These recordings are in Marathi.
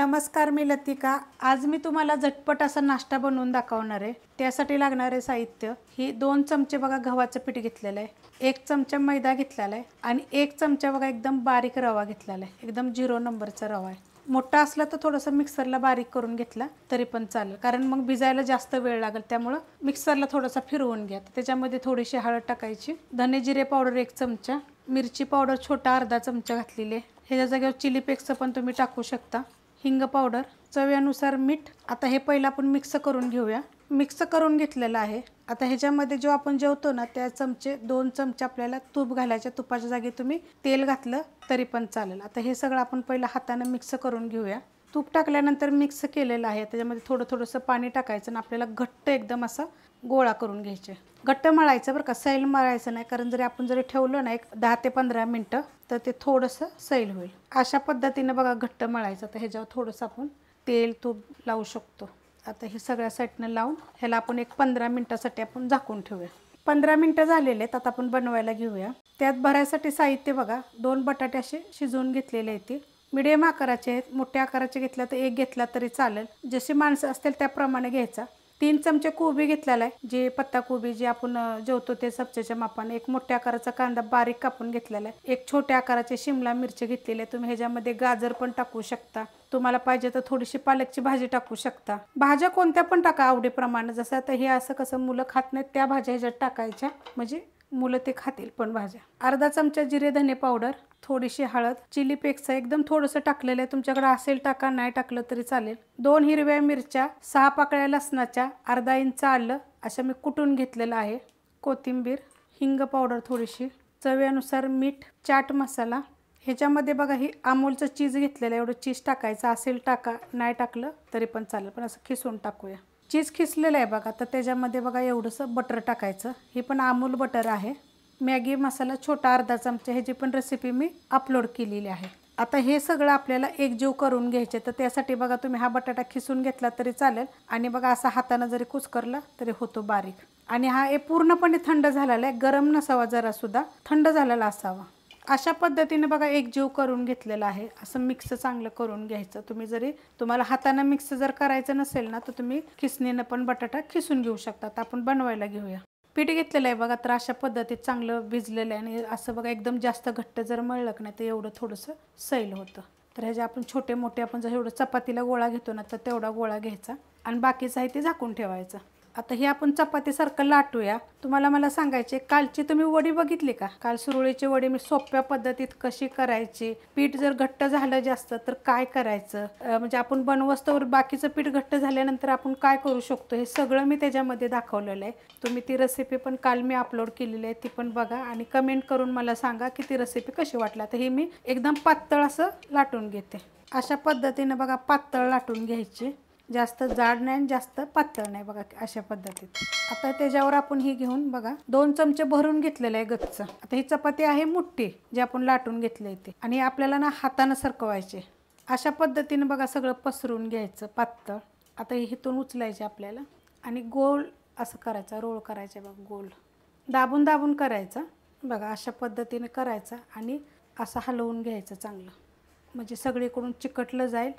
नमस्कार मी लतिका आज मी तुम्हाला झटपट असा नाश्ता बनवून दाखवणार आहे त्यासाठी लागणारे साहित्य ही दोन चमचे बघा गव्हाचं पीठ घेतलेलं आहे एक चमचा मैदा घेतलेला आहे आणि एक चमचा बघा एकदम बारीक रवा घेतलेला आहे एकदम झिरो नंबरचा रवा आहे मोठा असला तर थोडंसं मिक्सरला बारीक करून घेतला तरी पण चालेल कारण मग भिजायला जास्त वेळ लागेल त्यामुळं मिक्सरला थोडासा फिरवून घ्या त्याच्यामध्ये थोडीशी हळद टाकायची धने जिरे पावडर एक चमचा मिरची पावडर छोटा अर्धा चमचा घातलेली आहे ह्याच्या जागेवर चिली पेक्सचं पण तुम्ही टाकू शकता हिंग पावडर चव्यानुसार मीठ आता हे पहिलं आपण मिक्स करून घेऊया मिक्स करून घेतलेलं आहे आता ह्याच्यामध्ये जो आपण जेवतो ना त्या चमचे दोन चमचे आपल्याला तूप घालायच्या तुपाच्या जागी तुम्ही तेल घातलं तरी पण चालेल आता हे सगळं आपण पहिलं हाताने मिक्स करून घेऊया तूप टाकल्यानंतर मिक्स केलेलं आहे त्याच्यामध्ये थोडं थोडंसं पाणी टाकायचं आणि आपल्याला घट्ट एकदम असं गोळा करून घ्यायचे घट्ट मळायचं बरं का सैल मळायचं नाही कारण जरी आपण जरी ठेवलं ना एक दहा ते पंधरा मिनटं तर ते थोडंसं सैल होईल अशा पद्धतीनं बघा घट्ट मळायचं तर ह्याच्यावर थोडंसं आपण तेल तूप लावू शकतो आता हे सगळ्या साईडनं लावून ह्याला आपण एक पंधरा मिनटासाठी आपण झाकून ठेवूया पंधरा मिनटं झालेले आहेत आता आपण बनवायला घेऊया त्यात भरायसाठी साहित्य बघा दोन बटाटे असे शिजवून घेतलेले आहेत ते मीडियम आकाराचे आहेत मोठ्या आकाराचे घेतला तर एक घेतला तरी चालेल जशी माणसं असतील त्याप्रमाणे घ्यायचा तीन चमचे कोबी घेतलेला आहे जे पत्ता कोबी जे आपण जेवतो ते चमच्याच्या मापाने एक मोठ्या आकाराचा कांदा बारीक कापून घेतलेला आहे एक छोट्या आकाराचे शिमला मिरची घेतलेली आहे तुम्ही ह्याच्यामध्ये गाजर पण टाकू शकता तुम्हाला पाहिजे तर थोडीशी पालकची भाजी टाकू शकता भाज्या कोणत्या पण टाका आवडीप्रमाणे जसं आता हे असं कसं मुलं खात नाहीत त्या भाज्या ह्याच्यात टाकायच्या म्हणजे मुलं ते खातील पण भाज्या अर्धा चमचा जिरे धने पावडर थोडीशी हळद चिली पेक्षा एकदम थोडंसं टाकलेलं आहे तुमच्याकडे असेल टाका नाही टाकलं तरी चालेल दोन हिरव्या मिरच्या सहा पाकळ्या लसणाच्या अर्धा इंच आलं अशा मी कुटून घेतलेलं आहे कोथिंबीर हिंग पावडर थोडीशी चव्यानुसार मीठ चाट मसाला ह्याच्यामध्ये बघा ही अमूलचं चीज घेतलेलं आहे एवढं चीज टाकायचं असेल टाका नाही टाकलं तरी पण चालेल पण असं खिसून टाकूया चीज खिसलेलं आहे बघा तर त्याच्यामध्ये बघा एवढंसं बटर टाकायचं हे पण अमूल बटर आहे मॅगी मसाला छोटा अर्धा चमचा ह्याची पण रेसिपी मी अपलोड केलेली आहे आता हे सगळं आपल्याला एकजीव करून घ्यायचे तर त्यासाठी बघा तुम्ही हा बटाटा खिसून घेतला तरी चालेल आणि बघा असा हातानं जरी कुसकरला तरी होतो बारीक आणि हा हे पूर्णपणे थंड झालेला आहे गरम नसावा जरासुद्धा थंड झालेला असावा अशा पद्धतीने बघा एक जीव करून घेतलेला आहे असं मिक्स चांगलं करून घ्यायचं तुम्ही जरी तुम्हाला हाताने मिक्स जर करायचं नसेल ना तर तुम्ही खिसणीनं पण बटाटा खिसून घेऊ शकतात आपण बनवायला घेऊया पीठ घेतलेलं आहे बघा तर अशा पद्धतीत चांगलं भिजलेलं आहे आणि असं बघा एकदम जास्त घट्ट जर मळलं नाही तर एवढं थोडंसं सैल होतं तर ह्याचे आपण छोटे मोठे आपण जर एवढं चपातीला गोळा घेतो ना तर तेवढा गोळा घ्यायचा आणि बाकीचं आहे ते झाकून ठेवायचं आता हे आपण चपातीसारखं लाटूया तुम्हाला मला सांगायचे कालची तुम्ही वडी बघितली का काल सुरुळीची वडी मी सोप्या पद्धतीत कशी करायची पीठ जर घट्ट झालं जास्त तर काय करायचं म्हणजे आपण बनवस्तवर बाकीचं पीठ घट्ट झाल्यानंतर आपण काय करू शकतो हे सगळं मी त्याच्यामध्ये दाखवलेलं आहे तुम्ही ती रेसिपी पण काल मी अपलोड केलेली आहे ती पण बघा आणि कमेंट करून मला सांगा की ती रेसिपी कशी वाटला तर ही मी एकदम पातळ असं लाटून घेते अशा पद्धतीनं बघा पातळ लाटून घ्यायची जास्त जाड नाही आणि जास्त पातळ नाही बघा अशा पद्धतीत आता त्याच्यावर आपण ही घेऊन बघा दोन चमचे भरून घेतलेलं आहे गच्च आता ही चपाती आहे मोठी जी आपण लाटून घेतली ते आणि आपल्याला ना हातानं सरकवायचे अशा पद्धतीने बघा सगळं पसरून घ्यायचं पातळ आता इथून उचलायचे आपल्याला आणि गोल असं करायचं रोल करायचं बघा गोल दाबून दाबून करायचा बघा अशा पद्धतीने करायचा आणि असं हलवून घ्यायचं चांगलं म्हणजे सगळीकडून चिकटलं जाईल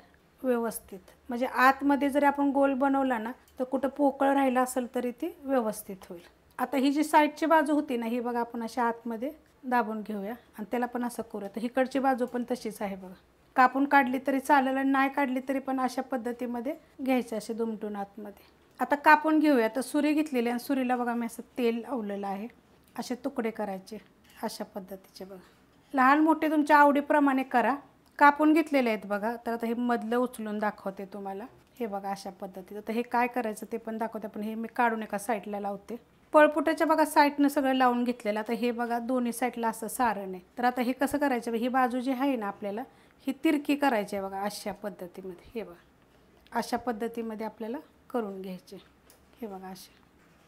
व्यवस्थित म्हणजे आतमध्ये जरी आपण गोल बनवला ना तर कुठं पोकळ राहिला असेल तरी ती व्यवस्थित होईल आता ही जी साईडची बाजू होती ना ही बघा आपण अशा आतमध्ये दाबून घेऊया आणि त्याला पण असं करूया तर हिकडची बाजू पण तशीच आहे बघा कापून काढली तरी चालेल आणि नाही काढली तरी पण अशा पद्धतीमध्ये घ्यायचे असे दुमटून आतमध्ये आता कापून घेऊया तर सुरी घेतलेली आणि सुरीला बघा मी असं तेल आवलेलं आहे असे तुकडे करायचे अशा पद्धतीचे बघा लहान मोठे तुमच्या आवडीप्रमाणे करा कापून घेतलेले आहेत बघा तर आता हे मधलं उचलून दाखवते तुम्हाला हे बघा अशा पद्धतीचं तर हे काय करायचं ते पण दाखवते पण हे मी काढून एका साईडला लावते पळपुटाच्या बघा साईडनं सगळं लावून घेतलेलं आता हे बघा दोन्ही साईडला असं सारण आहे तर आता हे कसं करायचं ही बाजू जी आहे ना आपल्याला ही तिरकी करायची आहे बघा अशा पद्धतीमध्ये हे बघा अशा पद्धतीमध्ये आपल्याला करून घ्यायचे हे बघा असे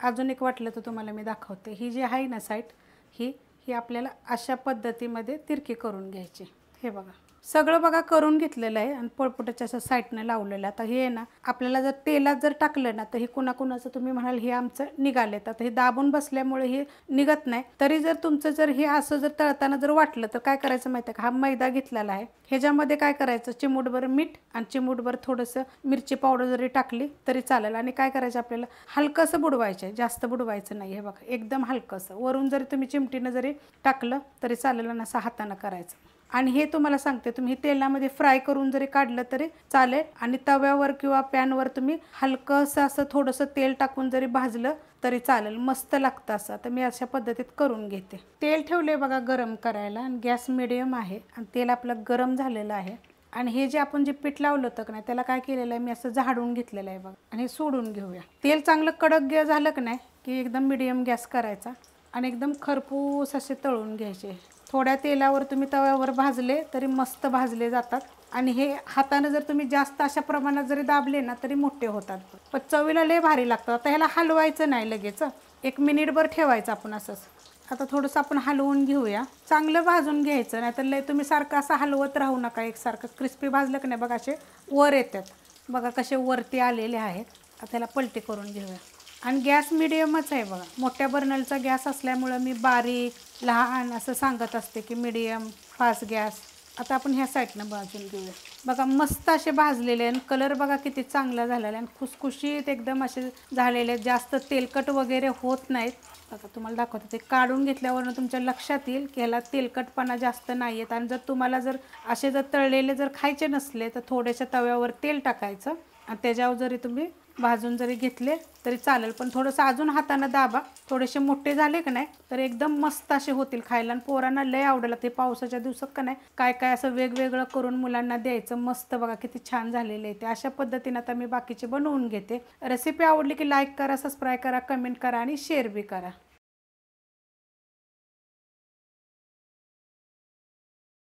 अजून एक वाटलं तर तुम्हाला मी दाखवते ही जी आहे ना साईट ही ही आपल्याला अशा पद्धतीमध्ये तिरकी करून घ्यायची हे बघा सगळं बघा करून घेतलेलं आहे आणि पोळपोटाच्या असं साईडनं लावलेलं आता हे ना आपल्याला जर तेलात जर टाकलं ना तर हे कुणाकुणाचं तुम्ही म्हणाल हे आमचं निघाले तर हे दाबून बसल्यामुळे हे निघत नाही तरी जर तुमचं जर हे असं जर तळताना जर वाटलं तर काय करायचं माहिती आहे का हा मैदा घेतलेला आहे ह्याच्यामध्ये काय करायचं चिमूटभर मीठ आणि चिमूटभर थोडंसं मिरची पावडर जरी टाकली तरी चालेल आणि काय करायचं आपल्याला हलकंसं बुडवायचं आहे जास्त बुडवायचं नाही हे बघा एकदम हलकंसं वरून जरी तुम्ही चिमटीनं जरी टाकलं तरी चालेल आणि असं हातानं करायचं आणि हे तुम्हाला सांगते तुम्ही तेलामध्ये फ्राय करून जरी काढलं तरी चालेल आणि तव्यावर किंवा पॅनवर तुम्ही हलकंसं असं थोडंसं तेल टाकून जरी भाजलं तरी चालेल मस्त लागतं असं तर मी अशा पद्धतीत करून घेते तेल ठेवले बघा गरम करायला आणि गॅस मिडियम आहे आणि तेल आपलं गरम झालेलं आहे आणि हे जे आपण जे पीठ लावलं होतं की नाही त्याला काय केलेलं आहे मी असं झाडून घेतलेलं आहे बघा आणि सोडून घेऊया तेल चांगलं कडक झालं का नाही की एकदम मिडियम गॅस करायचा आणि एकदम खरपूस असे तळून घ्यायचे थोड्या तेलावर तुम्ही तव्यावर भाजले तरी मस्त भाजले जातात आणि हे हाताने जर तुम्ही जास्त अशा प्रमाणात जरी दाबले ना तरी मोठे होतात पण चवीला लय भारी लागतात आता ह्याला हलवायचं नाही लगेच एक मिनिटभर ठेवायचं आपण असंच आता थोडंसं आपण हलवून घेऊया चांगलं भाजून घ्यायचं नाहीतर लय तुम्ही सारखं असं हलवत राहू नका एकसारखं क्रिस्पी भाजलं की नाही बघा असे वर येतात बघा कसे वरती आलेले आहेत आता ह्याला पलटी करून घेऊया आणि गॅस मिडियमच आहे बघा मोठ्या बर्नलचा गॅस असल्यामुळं मी बारीक लहान असं सांगत असते की मिडियम फास्ट गॅस आता आपण ह्या साईडनं भाजून घेऊया बघा मस्त असे भाजलेले आणि कलर बघा किती चांगला झालेला आणि खुसखुशीत एकदम असे झालेले जास्त तेलकट वगैरे होत नाहीत बघा तुम्हाला दाखवते ते काढून घेतल्यावर तुमच्या लक्षात येईल की ह्याला तेलकटपणा जास्त नाही आहेत आणि जर तुम्हाला जर असे जर तळलेले जर खायचे नसले तर थोड्याशा तव्यावर तेल टाकायचं त्याच्यावर जरी तुम्ही भाजून जरी घेतले तरी चालेल पण थोडंसं अजून हातानं दाबा थोडेसे मोठे झाले का नाही तर एकदम मस्त असे होतील खायला आणि पोरांना लय आवडला ते पावसाच्या दिवसात का नाही काय काय असं वेगवेगळं करून मुलांना द्यायचं मस्त बघा किती छान झालेले आहे ते अशा पद्धतीनं आता मी बाकीचे बनवून घेते रेसिपी आवडली की लाईक करा सबस्क्राईब करा कमेंट करा आणि शेअर बी करा